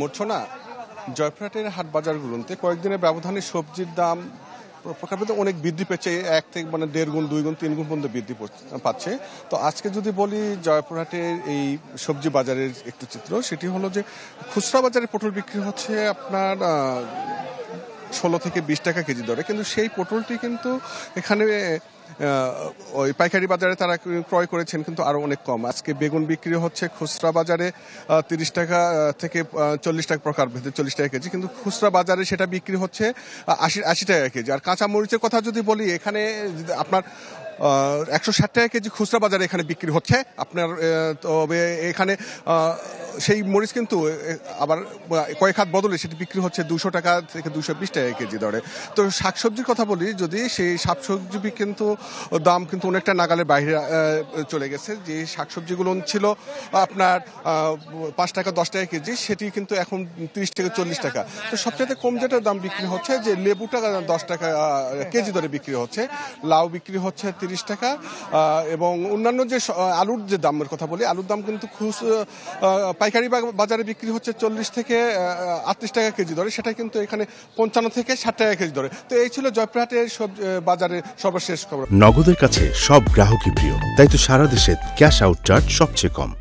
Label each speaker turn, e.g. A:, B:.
A: মোটনা জয়পুরহাটের হাট বাজারগুলোতে কয়েকদিনের ব্যবধানে সবজির দাম প্রকারভেদে অনেক বৃদ্ধি পেয়েছে এক থেকে মানে দেড় গুণ দুই গুণ তিন গুণ পর্যন্ত বৃদ্ধি পাচ্ছে তো আজকে যদি বলি জয়পুরহাটের এই সবজি বাজারের একটি চিত্র সেটি হলো যে খুচরা বাজারে পটল বিক্রি হচ্ছে আপনার ষোলো থেকে বিশ টাকা কেজি দরে কিন্তু সেই পটলটি কিন্তু এখানে ওই পাইকারি বাজারে তারা ক্রয় করেছেন কিন্তু আরও অনেক কম আজকে বেগুন বিক্রি হচ্ছে খুচরা বাজারে তিরিশ টাকা থেকে চল্লিশ টাকা প্রকার ভেতরে চল্লিশ টাকা কেজি কিন্তু খুচরা বাজারে সেটা বিক্রি হচ্ছে আশি আশি টাকা কেজি আর কাঁচা মরিচের কথা যদি বলি এখানে আপনার একশো ষাট টাকা কেজি খুচরা বাজারে এখানে বিক্রি হচ্ছে আপনার তবে এখানে সেই মরিচ কিন্তু আবার কয়েক হাত বদলে সেটি বিক্রি হচ্ছে দুশো টাকা থেকে দুশো বিশ টাকা কেজি দরে তো শাকসবজির কথা বলি যদি সেই শাকসবজি কিন্তু দাম কিন্তু অনেকটা নাগালের বাইরে চলে গেছে যে শাকসবজিগুলো ছিল আপনার পাঁচ টাকা দশ টাকা কেজি সেটি কিন্তু এখন তিরিশ থেকে চল্লিশ টাকা তো সবচেয়ে কম যেটা দাম বিক্রি হচ্ছে যে লেবুটা দশ টাকা কেজি দরে বিক্রি হচ্ছে লাউ বিক্রি হচ্ছে তিরিশ টাকা এবং অন্যান্য যে আলুর যে দামের কথা বলি আলুর দাম কিন্তু খুব পাইকারি বাজারে বিক্রি হচ্ছে চল্লিশ থেকে আটত্রিশ টাকা কেজি দরে সেটা কিন্তু এখানে পঞ্চান্ন থেকে ষাট টাকা কেজি দরে তো এই ছিল জয়প্রাটের সব বাজারের সর্বশেষ খবর নগদের কাছে সব গ্রাহকই প্রিয় তাই তো সারা দেশে ক্যাশ আউট চার্জ সবচেয়ে কম